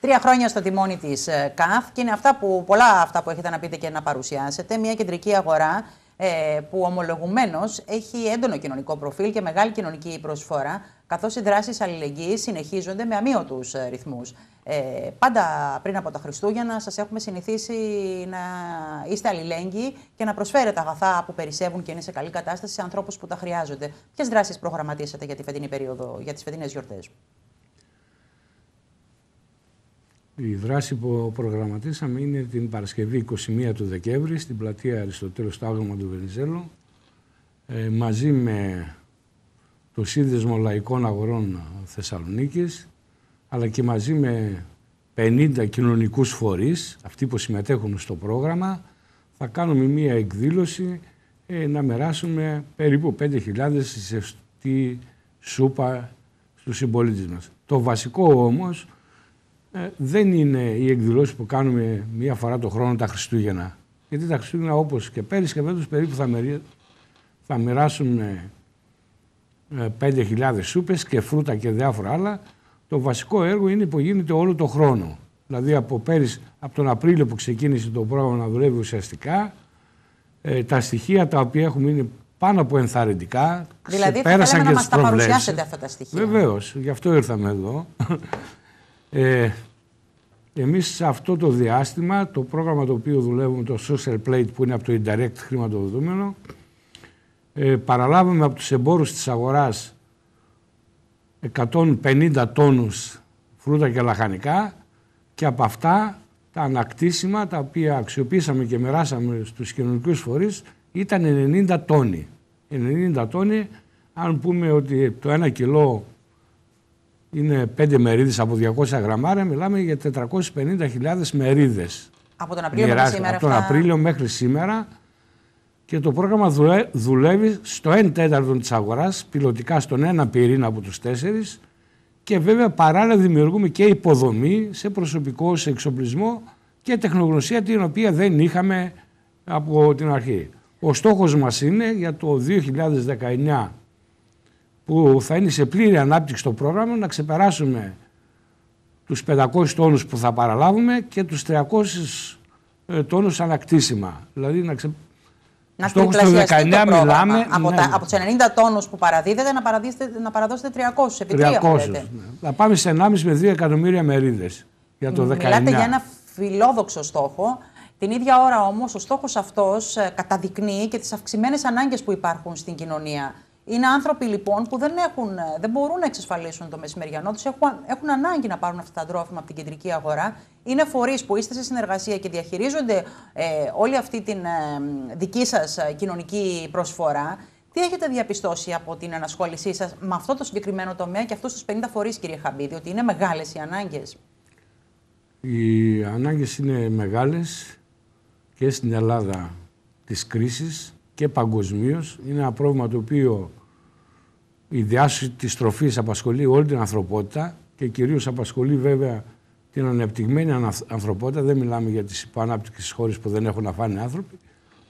Τρία χρόνια στο τιμόνι της ε, ΚΑΦ και είναι αυτά που, πολλά αυτά που έχετε να πείτε και να παρουσιάσετε. Μια κεντρική αγορά ε, που ομολογουμένως έχει έντονο κοινωνικό προφίλ και μεγάλη κοινωνική προσφορά, καθώς οι δράσεις αλληλεγγύης συνεχίζονται με αμύωτους ε, ρυθμούς. Ε, πάντα πριν από τα Χριστούγεννα, σας έχουμε συνηθίσει να είστε αλληλέγγυοι και να προσφέρετε αγαθά που περισσεύουν και είναι σε καλή κατάσταση σε ανθρώπους που τα χρειάζονται. Ποιες δράσεις προγραμματίσατε για, τη φετινή περίοδο, για τις φετινές γιορτές. Η δράση που προγραμματίσαμε είναι την Παρασκευή 21 του Δεκέμβρη στην πλατεία Αριστοτέλου Στάγμα του Βενιζέλου ε, μαζί με το Σύνδεσμο Λαϊκών Αγορών Θεσσαλονίκης αλλά και μαζί με 50 κοινωνικούς φορείς, αυτοί που συμμετέχουν στο πρόγραμμα, θα κάνουμε μία εκδήλωση ε, να μεράσουμε περίπου 5.000 στη σούπα στους συμπολίτες μας. Το βασικό όμως ε, δεν είναι οι εκδηλώσεις που κάνουμε μία φορά το χρόνο τα Χριστούγεννα. Γιατί τα Χριστούγεννα όπως και πέρυσι και φέτος περίπου θα, μερι... θα μοιράσουμε 5.000 ε, σούπες και φρούτα και διάφορα άλλα. Το βασικό έργο είναι που γίνεται όλο το χρόνο. Δηλαδή από πέρυσι, από τον Απρίλιο που ξεκίνησε το πρόγραμμα να δουλεύει ουσιαστικά, ε, τα στοιχεία τα οποία έχουμε είναι πάνω από ενθαρρυντικά. Δηλαδή, θα θέλαμε να μα τα παρουσιάσετε αυτά τα στοιχεία. Βεβαίως, γι' αυτό ήρθαμε εδώ. Ε, εμείς σε αυτό το διάστημα, το πρόγραμμα το οποίο δουλεύουμε, το Social Plate που είναι από το Indirect χρηματοδοτούμενο, ε, παραλάβαμε από τους εμπόρους της αγοράς 150 τόνους φρούτα και λαχανικά και από αυτά τα ανακτήσιμα τα οποία αξιοποίησαμε και μεράσαμε στους κοινωνικούς φορείς ήταν 90 τόνοι. 90 τόνοι, αν πούμε ότι το ένα κιλό είναι 5 μερίδες από 200 γραμμάρια, μιλάμε για 450.000 μερίδες. Από τον Απρίλιο μέχρι σήμερα. Από τον Απρίλιο μέχρι σήμερα και το πρόγραμμα δουλεύει στο 1 τέταρτο της αγοράς, πιλωτικά στον ένα πυρήνα από τους τέσσερις, και βέβαια παράλληλα δημιουργούμε και υποδομή σε προσωπικό, σε εξοπλισμό και τεχνογνωσία την οποία δεν είχαμε από την αρχή. Ο στόχος μας είναι για το 2019 που θα είναι σε πλήρη ανάπτυξη το πρόγραμμα να ξεπεράσουμε τους 500 τόνους που θα παραλάβουμε και τους 300 ε, τόνους ανακτήσιμα. Δηλαδή να ξε... Να Στόχος το 19 μιλάμε. Από, ναι. από τους 90 τόνους που παραδίδετε να, να παραδώσετε 300 επί 300, 300 ναι. πάμε σε 1,5 με 2 εκατομμύρια μερίδες για το 19. Μιλάτε για ένα φιλόδοξο στόχο. Την ίδια ώρα όμως ο στόχος αυτός ε, καταδεικνύει και τις αυξημένες ανάγκες που υπάρχουν στην κοινωνία. Είναι άνθρωποι λοιπόν που δεν, έχουν, ε, δεν μπορούν να εξασφαλίσουν το μεσημεριανό τους, έχουν, έχουν ανάγκη να πάρουν αυτά τα τρόφιμα από την κεντρική αγορά. Είναι φορείς που είστε σε συνεργασία και διαχειρίζονται ε, όλη αυτή την ε, δική σας ε, κοινωνική προσφορά. Τι έχετε διαπιστώσει από την ανασχόλησή σας με αυτό το συγκεκριμένο τομέα και αυτούς τους 50 φορείς, κύριε Χαμπίδη, ότι είναι μεγάλες οι ανάγκες. Οι ανάγκες είναι μεγάλες και στην Ελλάδα της κρίσης και παγκοσμίως. Είναι ένα πρόβλημα το οποίο η διάσωση της τροφής απασχολεί όλη την ανθρωπότητα και κυρίως απασχολεί βέβαια την ανεπτυγμένη ανθρωπότητα. Δεν μιλάμε για τις υπανάπτυξες χώρες που δεν έχουν να φάνε άνθρωποι,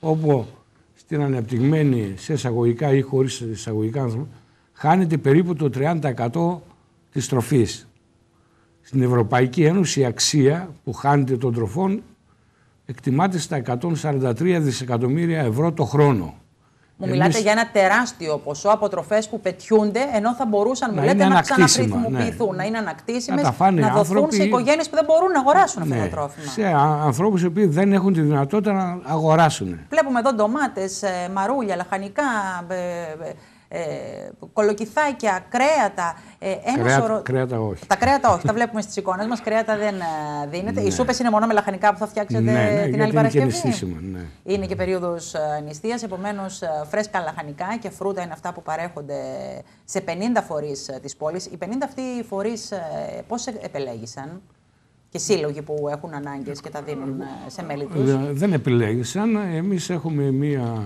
όπου στην ανεπτυγμένη σε εισαγωγικά ή χωρίς εισαγωγικά άνθρωποι χάνεται περίπου το 30% της τροφής. Στην Ευρωπαϊκή Ένωση η αξία που χάνεται των τροφών εκτιμάται στα 143 δισεκατομμύρια ευρώ το χρόνο. Μου μιλάτε για ένα τεράστιο ποσό από τροφές που πετιούνται, ενώ θα μπορούσαν, μου να ξαναχρησιμοποιηθούν, ναι. να είναι ανακτήσιμες, να, δοθούν σε οικογένειες που δεν μπορούν να αγοράσουν ναι. αυτό το τρόφιμα. Σε ανθρώπους οι οποίοι δεν έχουν τη δυνατότητα να αγοράσουν. Βλέπουμε εδώ ντομάτες, ε, μαρούλια, λαχανικά, ε, ε, ε, κολοκυθάκια, κρέατα. Ε, ένα Κρέα, σωρο... Κρέατα όχι. Τα κρέατα όχι, τα βλέπουμε στις εικόνες μας. Κρέατα δεν ε, δίνεται. Ναι. Οι σούπες είναι μόνο με λαχανικά που θα φτιάξετε ναι, ναι, την άλλη Παρασκευή. Είναι και ναι. Είναι και περίοδος ε, νηστείας. Επομένως, ε, φρέσκα λαχανικά και φρούτα είναι αυτά που παρέχονται σε 50 φορεί της πόλης. Οι 50 αυτοί οι φορεί πώ επελέγησαν και σύλλογοι που έχουν ανάγκες και τα δίνουν σε μέλη τους. Δεν επιλέγησαν. Εμείς έχουμε μία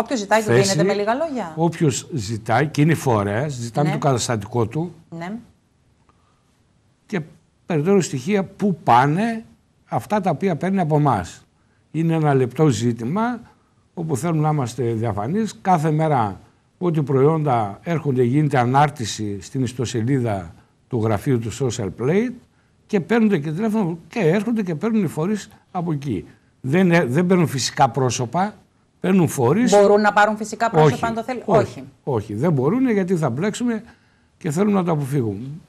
Όποιος ζητάει, του γίνεται με λίγα λόγια. Όποιος ζητάει και είναι φορέας, ζητάμε ναι. το καταστατικό του. Ναι. Και περιττέρω στοιχεία που πάνε αυτά τα οποία παίρνει από εμάς. Είναι ένα λεπτό ζήτημα όπου θέλουμε να είμαστε διαφανείς. Κάθε μέρα ό,τι προϊόντα έρχονται γίνεται ανάρτηση στην ιστοσελίδα του γραφείου του Social Plate και παίρνουν και τηλέφωνο και έρχονται και παίρνουν οι φορείς από εκεί. Δεν, ε, δεν παίρνουν φυσικά πρόσωπα, Παίρνουν φορείς. Μπορούν να πάρουν φυσικά πρόσωπα αν το θέλουν. Όχι, όχι. όχι. δεν μπορούν γιατί θα μπλέξουμε και θέλουν να το αποφύγουν.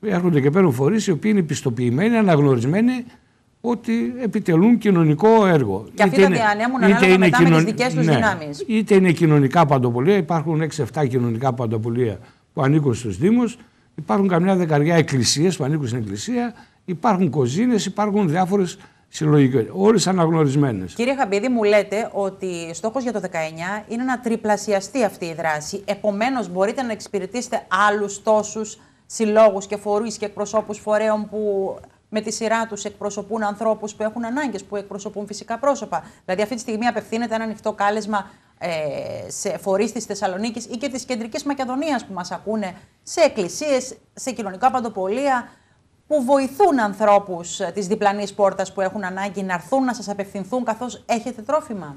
Έρχονται και παίρνουν φορείς οι οποίοι είναι πιστοποιημένοι, αναγνωρισμένοι ότι επιτελούν κοινωνικό έργο. Και αυτοί τα διανέμουν να είναι μετά κοινων... με τις δικές τους ναι. δυνάμεις. Είτε είναι κοινωνικά παντοπολία, υπάρχουν 6-7 κοινωνικά παντοπολία που ανήκουν στους Δήμους, υπάρχουν καμιά δεκαριά εκκλησίες που ανήκουν στην Εκκλησία, υπάρχουν κοζίνες, υπάρχουν διάφορες συλλογικέ. Όλες αναγνωρισμένες. Κύριε Χαμπίδη, μου λέτε ότι στόχος για το 19 είναι να τριπλασιαστεί αυτή η δράση. Επομένως, μπορείτε να εξυπηρετήσετε άλλους τόσους συλλόγους και φορείς και εκπροσώπους φορέων που με τη σειρά τους εκπροσωπούν ανθρώπους που έχουν ανάγκες, που εκπροσωπούν φυσικά πρόσωπα. Δηλαδή, αυτή τη στιγμή απευθύνεται ένα ανοιχτό κάλεσμα ε, σε φορείς της Θεσσαλονίκης ή και της Κεντρικής Μακεδονίας που μας ακούνε, σε εκκλησίες, σε κοινωνικά παντοπολία, που βοηθούν ανθρώπους ε, της διπλανής πόρτας που έχουν ανάγκη να έρθουν να σας απευθυνθούν καθώς έχετε τρόφιμα.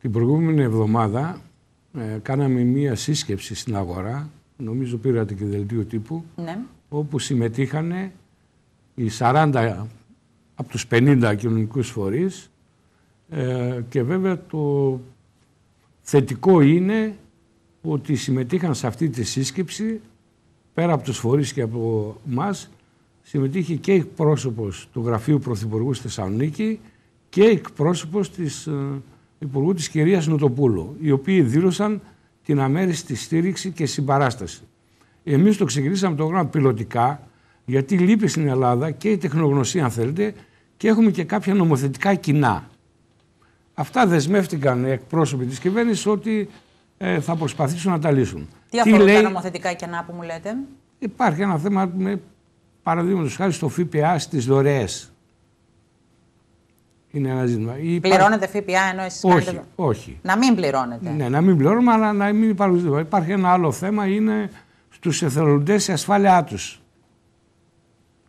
Την προηγούμενη εβδομάδα ε, κάναμε μία σύσκεψη στην αγορά, νομίζω πήρατε και δελτίο τύπου, ναι. όπου συμμετείχαν οι 40 από τους 50 κοινωνικούς φορείς ε, και βέβαια το θετικό είναι ότι συμμετείχαν σε αυτή τη σύσκεψη πέρα από τους φορείς και από μας συμμετείχε και εκπρόσωπος του Γραφείου Πρωθυπουργού στη Θεσσαλονίκη και εκπρόσωπος της ε, Υπουργού της κυρίας Νοτοπούλου, οι οποίοι δήλωσαν την αμέριστη στήριξη και συμπαράσταση. Εμείς το ξεκινήσαμε το πρόγραμμα πιλωτικά, γιατί λείπει στην Ελλάδα και η τεχνογνωσία, αν θέλετε, και έχουμε και κάποια νομοθετικά κοινά. Αυτά δεσμεύτηκαν εκπρόσωποι της κυβέρνησης ότι ε, θα προσπαθήσουν να τα λύσουν. Τι, Τι αφορούν λέει... τα νομοθετικά κοινά που μου λέτε. Υπάρχει ένα θέμα με Παραδείγματος χάρη στο ΦΠΑ στις δωρεές. Είναι ένα ζήτημα. Πληρώνεται ΦΠΑ ενώ εσείς όχι, κάνετε... όχι. Να μην πληρώνετε. Ναι, να μην πληρώνουμε, αλλά να μην υπάρχουν ζήτημα. Υπάρχει ένα άλλο θέμα, είναι στους εθελοντές η ασφάλειά τους.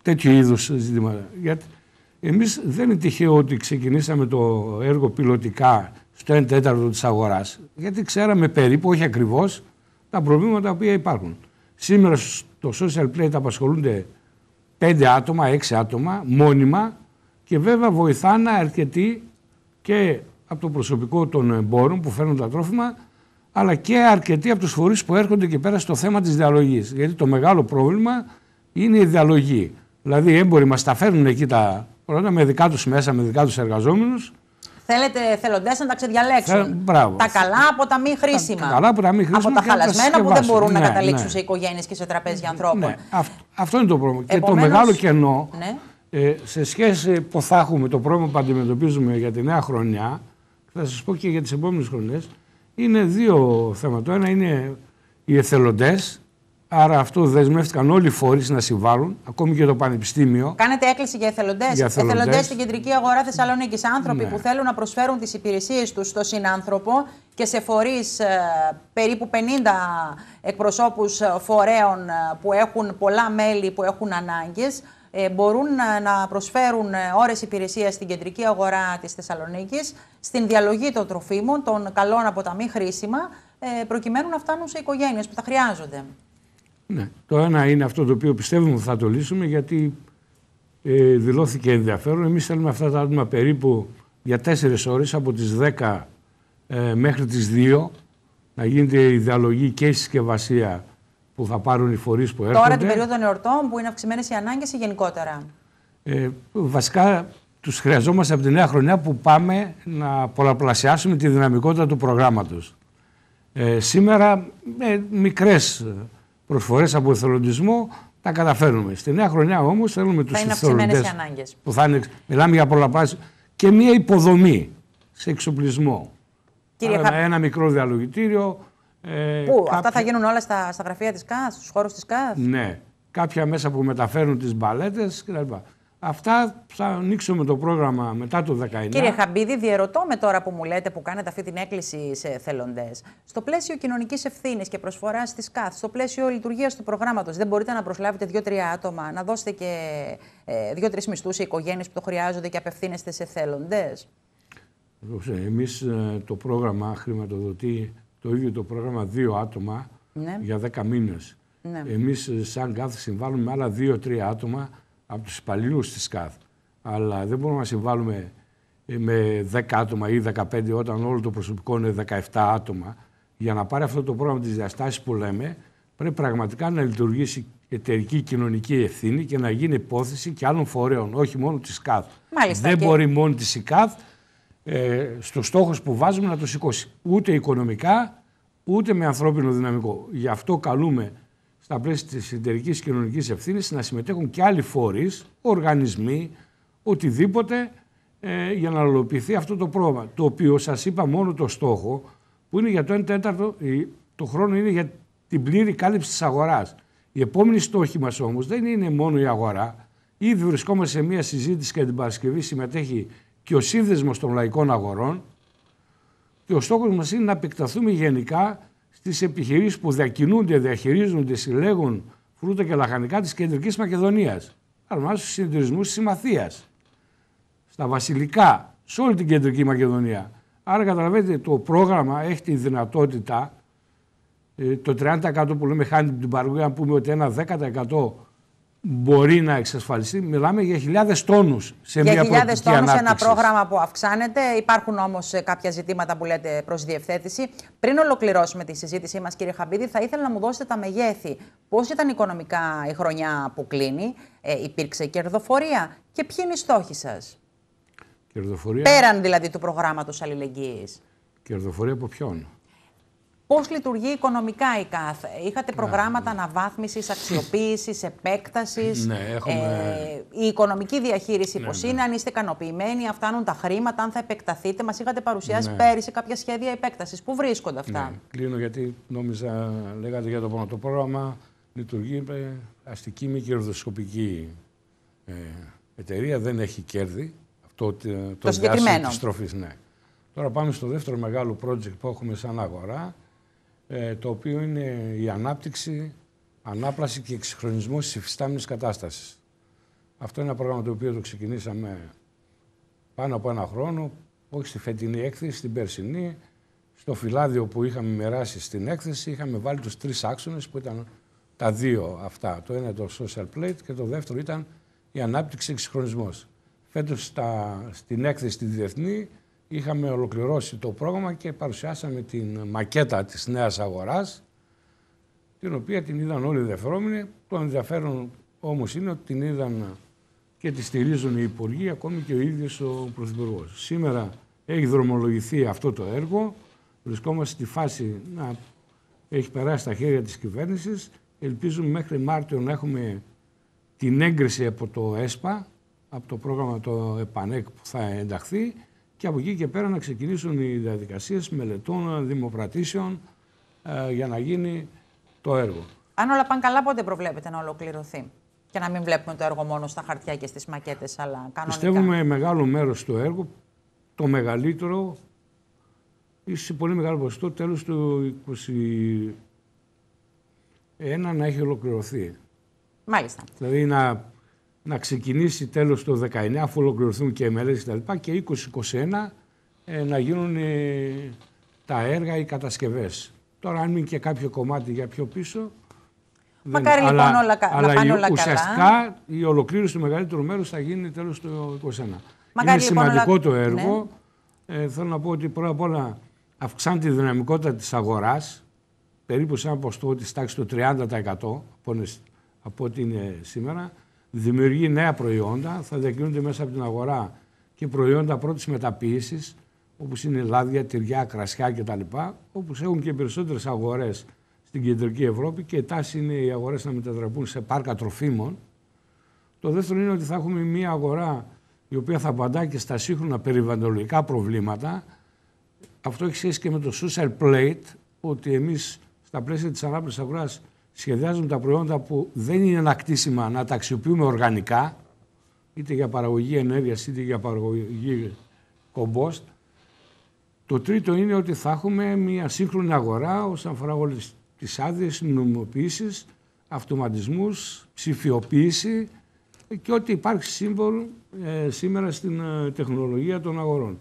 Τέτοιου είδους ζητήματα. Γιατί εμείς δεν είναι τυχαίο ότι ξεκινήσαμε το έργο πιλωτικά στο 1 τέταρτο της αγοράς. Γιατί ξέραμε περίπου, όχι ακριβώς, τα προβλήματα που υπάρχουν. Σήμερα στο social play τα απασχολούνται πέντε άτομα, έξι άτομα, μόνιμα και βέβαια βοηθάνε αρκετοί και από το προσωπικό των εμπόρων που φέρνουν τα τρόφιμα, αλλά και αρκετοί από τους φορείς που έρχονται και πέρα στο θέμα της διαλογής. Γιατί το μεγάλο πρόβλημα είναι η διαλογή. Δηλαδή οι έμποροι μας τα φέρνουν εκεί τα πρώτα με δικά τους μέσα, με δικά τους εργαζόμενους. Θέλετε θελοντές να τα ξεδιαλέξουν. Τα καλά από τα μη χρήσιμα. Τα, καλά από τα μη χρήσιμα. Από τα χαλασμένα που δεν μπορούν ναι, να καταλήξουν σε ναι. οικογένειες και σε τραπέζια ναι, ανθρώπων. Ναι. Αυτό είναι το πρόβλημα. και το μεγάλο κενό ναι. ε, σε σχέση που θα έχουμε, το πρόβλημα που αντιμετωπίζουμε για τη νέα χρονιά, θα σας πω και για τις επόμενες χρονιές, είναι δύο θέματα. Το ένα είναι οι εθελοντές, Άρα αυτό δεσμεύτηκαν όλοι οι φορείς να συμβάλλουν, ακόμη και το Πανεπιστήμιο. Κάνετε έκκληση για εθελοντές. Εθελοντέ στην κεντρική αγορά Θεσσαλονίκης. Άνθρωποι ναι. που θέλουν να προσφέρουν τις υπηρεσίες τους στον συνάνθρωπο και σε φορείς ε, περίπου 50 εκπροσώπους ε, φορέων ε, που έχουν πολλά μέλη που έχουν ανάγκες. μπορούν να προσφέρουν ώρες υπηρεσίας στην κεντρική αγορά της Θεσσαλονίκης, στην διαλογή των τροφίμων, των καλών από τα μη χρήσιμα, προκειμένου να φτάνουν σε οικογένειες που τα χρειάζονται. Ναι. Το ένα είναι αυτό το οποίο πιστεύουμε ότι θα το λύσουμε γιατί ε, δηλώθηκε ενδιαφέρον. Εμείς θέλουμε αυτά τα άτομα περίπου για τέσσερις ώρες από τις 10 ε, μέχρι τις 2 να γίνεται η διαλογή και η συσκευασία που θα πάρουν οι φορείς που έρχονται. Τώρα την περίοδο των εορτών που είναι αυξημένες οι ανάγκες ή γενικότερα. Ε, βασικά τους χρειαζόμαστε από τη νέα χρονιά που πάμε να πολλαπλασιάσουμε τη δυναμικότητα του προγράμματος. Ε, σήμερα ε, μικρές προσφορές από εθελοντισμό τα καταφέρνουμε. Στη νέα χρονιά όμως θέλουμε τους εθελοντές που θα είναι, μιλάμε για πολλαπλάσια και μια υποδομή σε εξοπλισμό. Κύριε Ένα μικρό διαλογητήριο. Ε, Πού, αυτά θα γίνουν όλα στα, στα γραφεία της ΚΑΣ, στους χώρους της ΚΑΣ. Ναι, κάποια μέσα που μεταφέρουν τις μπαλέτες κτλ. Αυτά θα ανοίξουμε το πρόγραμμα μετά το 19. Κύριε Χαμπίδη, διαρωτώ με τώρα που μου λέτε που κάνετε αυτή την έκκληση σε θελοντές. Στο πλαίσιο κοινωνικής ευθύνης και προσφοράς της ΚΑΘ, στο πλαίσιο λειτουργίας του προγράμματος, δεν μπορείτε να προσλάβετε δύο-τρία άτομα, να δώσετε και ε, δύο-τρει μισθούς σε οικογένειες που το χρειάζονται και απευθύνεστε σε θελοντές. Εμείς ε, το πρόγραμμα χρηματοδοτεί το ίδιο το πρόγραμμα δύο άτομα ναι. για 10 μήνες. Ναι. Εμείς, ε, σαν ΚΑΘ, συμβάλλουμε άλλα δύο-τρία άτομα από τους υπαλλήλους της ΚΑΘ. Αλλά δεν μπορούμε να συμβάλλουμε ε, με 10 άτομα ή 15 όταν όλο το προσωπικό είναι 17 άτομα. Για να πάρει αυτό το πρόγραμμα της διαστάσει που λέμε πρέπει πραγματικά να λειτουργήσει εταιρική κοινωνική ευθύνη και να γίνει υπόθεση και άλλων φορέων, όχι μόνο της ΚΑΘ. δεν μπορεί μόνο της η ΚΑΘ ε, στους που βάζουμε να το σηκώσει. Ούτε οικονομικά, ούτε με ανθρώπινο δυναμικό. Γι' αυτό καλούμε στα πλαίσια της εταιρικής κοινωνικής ευθύνης να συμμετέχουν και άλλοι φορείς, οργανισμοί, οτιδήποτε ε, για να ολοποιηθεί αυτό το πρόγραμμα. Το οποίο σας είπα μόνο το στόχο που είναι για το 1 τέταρτο, το χρόνο είναι για την πλήρη κάλυψη της αγοράς. Η επόμενη στόχη μας όμως δεν είναι μόνο η αγορά. Ήδη βρισκόμαστε σε μια συζήτηση και την Παρασκευή συμμετέχει και ο σύνδεσμος των λαϊκών αγορών. Και ο στόχος μας είναι να επεκταθούμε γενικά Στις επιχειρήσεις που διακινούνται, διαχειρίζονται, συλλέγουν φρούτα και λαχανικά της Κεντρικής Μακεδονίας. Αλλά στου συντηρισμού της Συμμαθίας, στα βασιλικά, σε όλη την Κεντρική Μακεδονία. Άρα καταλαβαίνετε το πρόγραμμα έχει τη δυνατότητα ε, το 30% που λέμε χάνει την παραγωγή, αν πούμε ότι ένα 10% μπορεί να εξασφαλιστεί. Μιλάμε για χιλιάδες τόνους σε για μια χιλιάδες τόνους σε ένα πρόγραμμα που αυξάνεται. Υπάρχουν όμως ε, κάποια ζητήματα που λέτε προς διευθέτηση. Πριν ολοκληρώσουμε τη συζήτησή μας, κύριε Χαμπίδη, θα ήθελα να μου δώσετε τα μεγέθη. Πώς ήταν οικονομικά η χρονιά που κλείνει, ε, υπήρξε κερδοφορία και ποιοι είναι οι στόχοι σας. Κερδοφορία. Πέραν δηλαδή του προγράμματος αλληλεγγύης. Κερδοφορία από ποιον. Πώς λειτουργεί οικονομικά η ΚΑΘ, Είχατε προγράμματα ναι. αναβάθμισης, αξιοποίησης, επέκτασης. Ναι, έχουμε... Ε, η οικονομική διαχείριση ναι, πώς ναι. είναι, αν είστε ικανοποιημένοι, αν φτάνουν τα χρήματα, αν θα επεκταθείτε. Μας είχατε παρουσιάσει ναι. πέρυσι κάποια σχέδια επέκτασης. Πού βρίσκονται αυτά. Ναι, κλείνω γιατί νόμιζα, λέγατε για το πρώτο πρόγραμμα, λειτουργεί με αστική μη κερδοσκοπική ε, εταιρεία, δεν έχει κέρδη. Αυτό το, το, το συγκεκριμένο. ναι. Τώρα πάμε στο δεύτερο μεγάλο project που έχουμε σαν αγορά, ε, το οποίο είναι η ανάπτυξη, ανάπλαση και εξυγχρονισμός της κατάστασης. Αυτό είναι ένα πρόγραμμα το οποίο το ξεκινήσαμε πάνω από ένα χρόνο, όχι στη φετινή έκθεση, στην περσινή. Στο φυλάδιο που είχαμε μοιράσει στην έκθεση είχαμε βάλει τους τρεις άξονες που ήταν τα δύο αυτά. Το ένα το social plate και το δεύτερο ήταν η ανάπτυξη εξυγχρονισμός. Φέτος στα, στην έκθεση τη διεθνή είχαμε ολοκληρώσει το πρόγραμμα και παρουσιάσαμε την μακέτα της νέας αγοράς, την οποία την είδαν όλοι οι ενδιαφερόμενοι. Το ενδιαφέρον όμως είναι ότι την είδαν και τη στηρίζουν οι υπουργοί, ακόμη και ο ίδιος ο Πρωθυπουργός. Σήμερα έχει δρομολογηθεί αυτό το έργο, βρισκόμαστε στη φάση να έχει περάσει στα χέρια της κυβέρνησης. Ελπίζουμε μέχρι Μάρτιο να έχουμε την έγκριση από το ΕΣΠΑ, από το πρόγραμμα το ΕΠΑΝΕΚ που θα ενταχθεί και από εκεί και πέρα να ξεκινήσουν οι διαδικασίες μελετών, δημοπρατήσεων ε, για να γίνει το έργο. Αν όλα πάνε καλά, πότε προβλέπετε να ολοκληρωθεί και να μην βλέπουμε το έργο μόνο στα χαρτιά και στις μακέτες, αλλά κανονικά. Πιστεύουμε μεγάλο μέρος του έργου, το μεγαλύτερο, ή σε πολύ μεγάλο ποσοστό, τέλος του 2021 να έχει ολοκληρωθεί. Μάλιστα. Δηλαδή να ξεκινήσει τέλος το 19 αφού ολοκληρωθούν και οι μελέτες λοιπά και 2021 ε, να γίνουν ε, τα έργα, οι κατασκευές. Τώρα αν μείνει και κάποιο κομμάτι για πιο πίσω... Μακάρι δεν... λοιπόν όλα, να πάνε όλα καλά. Ουσιαστικά η ολοκλήρωση του μεγαλύτερου μέρους θα γίνει τέλος του 2021. Είναι λοιπόν σημαντικό το ναι. έργο. Ναι. θέλω να πω ότι πρώτα απ' όλα αυξάνει τη δυναμικότητα της αγοράς περίπου σαν ποστό της τάξης του 30% από ό,τι είναι σήμερα δημιουργεί νέα προϊόντα, θα διακινούνται μέσα από την αγορά και προϊόντα πρώτης μεταποίησης, όπως είναι λάδια, τυριά, κρασιά κτλ., όπως έχουν και περισσότερες αγορές στην κεντρική Ευρώπη και η τάση είναι οι αγορές να μετατραπούν σε πάρκα τροφίμων. Το δεύτερο είναι ότι θα έχουμε μια αγορά η οποία θα απαντά και στα σύγχρονα περιβαλλοντικά προβλήματα. Αυτό έχει σχέση και με το social plate, ότι εμείς στα πλαίσια της ανάπτυξης αγορά σχεδιάζουμε τα προϊόντα που δεν είναι ανακτήσιμα να τα αξιοποιούμε οργανικά, είτε για παραγωγή ενέργειας είτε για παραγωγή κομπόστ. Το τρίτο είναι ότι θα έχουμε μια σύγχρονη αγορά όσον αφορά όλες τις άδειες, νομιμοποίησεις, αυτοματισμούς, ψηφιοποίηση και ό,τι υπάρχει σύμβολο ε, σήμερα στην ε, τεχνολογία των αγορών.